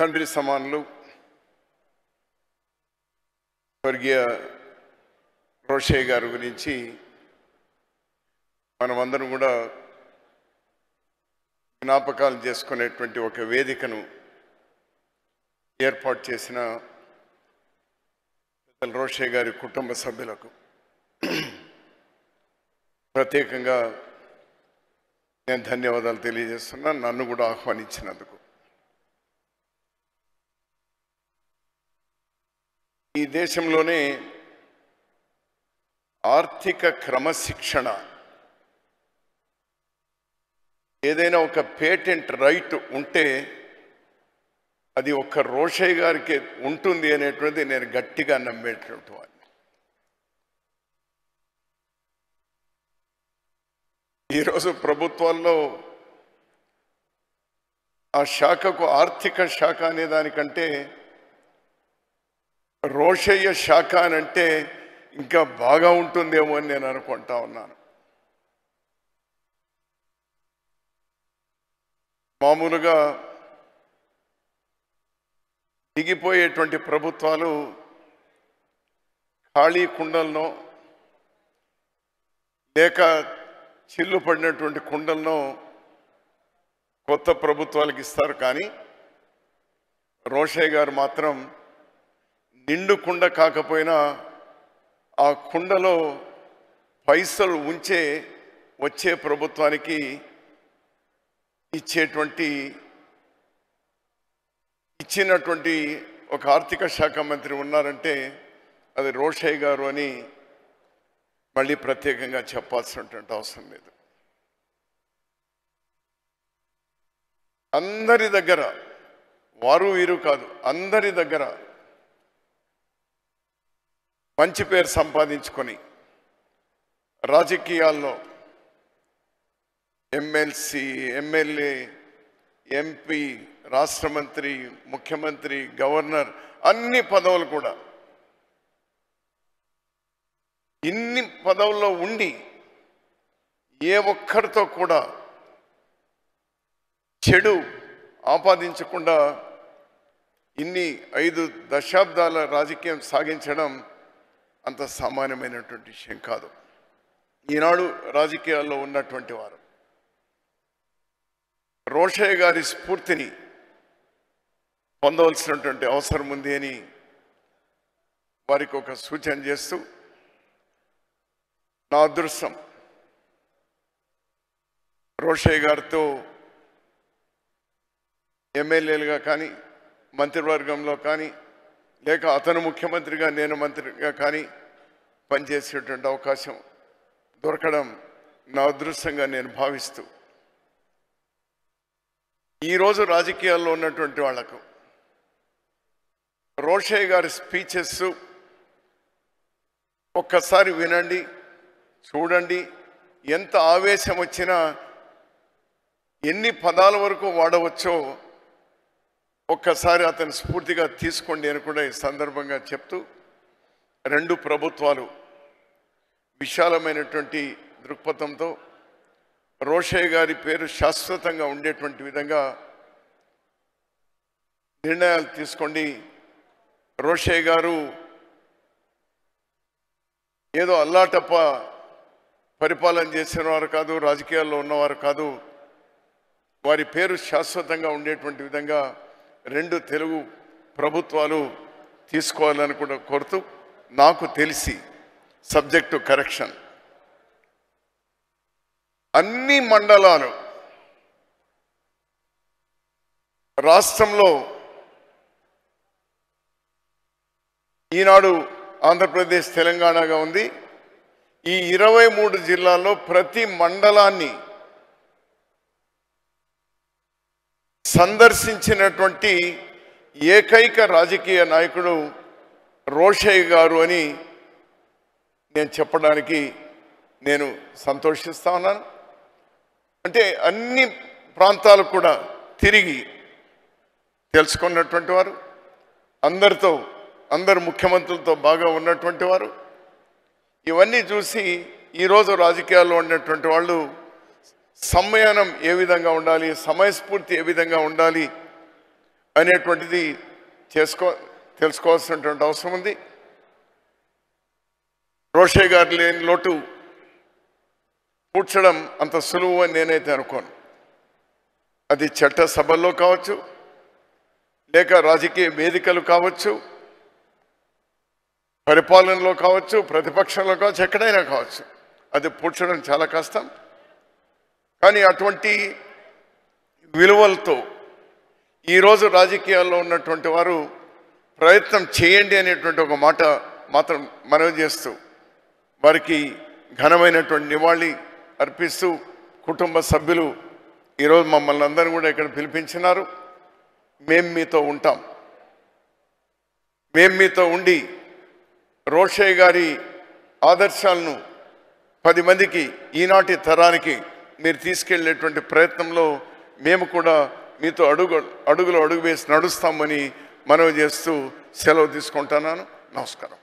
తండ్రి సమానులు స్వర్గీయ రోషయ్య గారి గురించి మనమందరం కూడా జ్ఞాపకాలు చేసుకునేటువంటి ఒక వేదికను ఏర్పాటు చేసిన రోషయ్య గారి కుటుంబ సభ్యులకు ప్రత్యేకంగా నేను ధన్యవాదాలు తెలియజేస్తున్నా నన్ను కూడా ఆహ్వానించినందుకు ఈ దేశంలోనే ఆర్థిక క్రమశిక్షణ ఏదైనా ఒక పేటెంట్ రైట్ ఉంటే అది ఒక్క రోషయ్య గారికి ఉంటుంది అనేటువంటిది నేను గట్టిగా నమ్మేటటువంటి వాడిని ఈరోజు ప్రభుత్వాల్లో ఆ శాఖకు ఆర్థిక శాఖ అనే దానికంటే రోషయ్య శాఖ అని అంటే ఇంకా బాగా ఉంటుందేమో అని నేను అనుకుంటా ఉన్నాను మామూలుగా దిగిపోయేటువంటి ప్రభుత్వాలు ఖాళీ కుండలను లేక చిల్లు పడినటువంటి కుండలను కొత్త ప్రభుత్వాలకు ఇస్తారు కానీ రోషయ్య గారు మాత్రం నిండు కుండ కాకపోయినా ఆ కుండలో పైసలు ఉంచే వచ్చే ప్రభుత్వానికి ఇచ్చేటువంటి ఇచ్చినటువంటి ఒక ఆర్థిక శాఖ మంత్రి ఉన్నారంటే అది రోషయ్య గారు అని మళ్ళీ ప్రత్యేకంగా చెప్పాల్సినటువంటి అవసరం లేదు అందరి దగ్గర వారు వీరు కాదు అందరి దగ్గర మంచి పేరు సంపాదించుకొని రాజకీయాల్లో ఎమ్మెల్సీ ఎమ్మెల్యే ఎంపీ రాష్ట్ర మంత్రి ముఖ్యమంత్రి గవర్నర్ అన్ని పదవులు కూడా ఇన్ని పదవుల్లో ఉండి ఏ ఒక్కరితో కూడా చెడు ఆపాదించకుండా ఇన్ని ఐదు దశాబ్దాల రాజకీయం సాగించడం అంత సామాన్యమైనటువంటి విషయం కాదు ఈనాడు రాజకీయాల్లో ఉన్నటువంటి వారు రోషయ్య గారి స్ఫూర్తిని పొందవలసినటువంటి అవసరం ఉంది అని వారికి ఒక సూచన చేస్తూ నా అదృష్టం రోషయ్య గారితో ఎమ్మెల్యేలుగా కానీ మంత్రివర్గంలో కానీ లేక అతను ముఖ్యమంత్రిగా నేను మంత్రిగా కానీ పనిచేసేటువంటి అవకాశం దొరకడం నా అదృష్టంగా నేను భావిస్తూ ఈరోజు రాజకీయాల్లో ఉన్నటువంటి వాళ్లకు రోషయ్య గారి స్పీచెస్ ఒక్కసారి వినండి చూడండి ఎంత ఆవేశం వచ్చినా ఎన్ని పదాల వరకు వాడవచ్చో ఒక్కసారి అతను స్ఫూర్తిగా తీసుకోండి అని కూడా ఈ సందర్భంగా చెప్తూ రెండు ప్రభుత్వాలు విశాలమైనటువంటి దృక్పథంతో రోషయ్య గారి పేరు శాశ్వతంగా ఉండేటువంటి విధంగా నిర్ణయాలు తీసుకోండి రోషయ్య గారు ఏదో అల్లాటప్ప పరిపాలన చేసిన వారు కాదు రాజకీయాల్లో ఉన్నవారు కాదు వారి పేరు శాశ్వతంగా ఉండేటువంటి విధంగా రెండు తెలుగు ప్రభుత్వాలు తీసుకోవాలనుకున్న కొరత కోరుతూ నాకు తెలిసి సబ్జెక్టు కరెక్షన్ అన్ని మండలాలు రాష్ట్రంలో ఈనాడు ఆంధ్రప్రదేశ్ తెలంగాణగా ఉంది ఈ ఇరవై మూడు జిల్లాల్లో ప్రతి మండలాన్ని సందర్శించినటువంటి ఏకైక రాజకీయ నాయకుడు రోషయ్య గారు అని నేను చెప్పడానికి నేను సంతోషిస్తా ఉన్నాను అంటే అన్ని ప్రాంతాలు కూడా తిరిగి తెలుసుకున్నటువంటి వారు అందరితో అందరు ముఖ్యమంత్రులతో బాగా ఉన్నటువంటి వారు ఇవన్నీ చూసి ఈరోజు రాజకీయాల్లో ఉన్నటువంటి వాళ్ళు సమ్మయానం ఏ విధంగా ఉండాలి సమయస్ఫూర్తి ఏ విధంగా ఉండాలి అనేటువంటిది చేసుకో తెలుసుకోవాల్సినటువంటి అవసరం ఉంది రోషే గారు లేని లోటు పూడ్చడం అంత సులువు అని నేనైతే అనుకోను అది చట్ట సభల్లో కావచ్చు లేక రాజకీయ వేదికలు కావచ్చు పరిపాలనలో కావచ్చు ప్రతిపక్షంలో కావచ్చు ఎక్కడైనా కావచ్చు అది పూడ్చడం చాలా కష్టం కానీ అటువంటి విలువలతో ఈరోజు రాజకీయాల్లో ఉన్నటువంటి వారు ప్రయత్నం చేయండి అనేటువంటి ఒక మాట మాత్రం మనవి చేస్తూ వారికి ఘనమైనటువంటి నివాళి అర్పిస్తూ కుటుంబ సభ్యులు ఈరోజు మమ్మల్ని అందరూ కూడా ఇక్కడ పిలిపించినారు మేము మీతో ఉంటాం మేం మీతో ఉండి రోషయ్య గారి ఆదర్శాలను పది మందికి ఈనాటి తరానికి మీరు తీసుకెళ్లేటువంటి ప్రయత్నంలో మేము కూడా మీతో అడుగు అడుగులో అడుగు వేసి నడుస్తామని మనవి చేస్తూ సెలవు తీసుకుంటున్నాను నమస్కారం